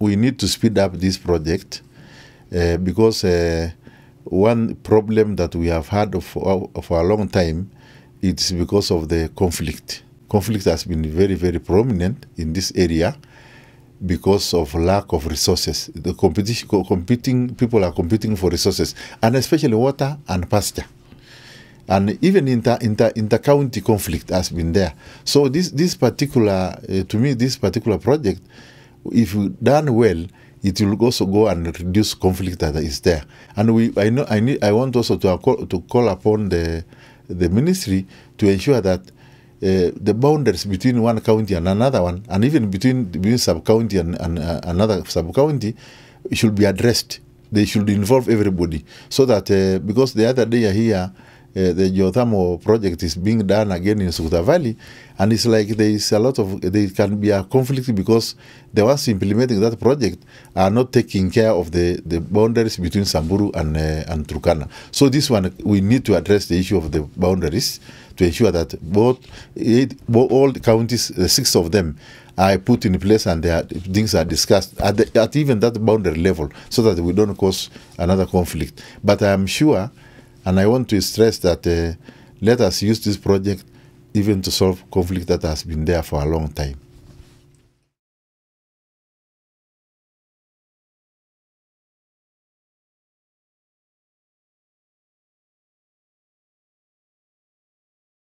we need to speed up this project uh, because uh, one problem that we have had for, for a long time it's because of the conflict. Conflict has been very, very prominent in this area because of lack of resources. The competition, competing people are competing for resources, and especially water and pasture. And even inter, inter, inter-county conflict has been there. So this, this particular, uh, to me, this particular project if done well, it will also go and reduce conflict that is there. And we, I know, I need, I want also to call, to call upon the the ministry to ensure that. Uh, the boundaries between one county and another one, and even between between sub county and, and uh, another sub county, should be addressed. They should involve everybody so that uh, because the other day here uh, the geothermal project is being done again in Sukuta Valley, and it's like there is a lot of there can be a conflict because the ones implementing that project are not taking care of the, the boundaries between Samburu and uh, and Turkana. So this one we need to address the issue of the boundaries to ensure that both, eight, both all the counties, the six of them, are put in place and are, things are discussed at, the, at even that boundary level so that we don't cause another conflict. But I'm sure and I want to stress that uh, let us use this project even to solve conflict that has been there for a long time.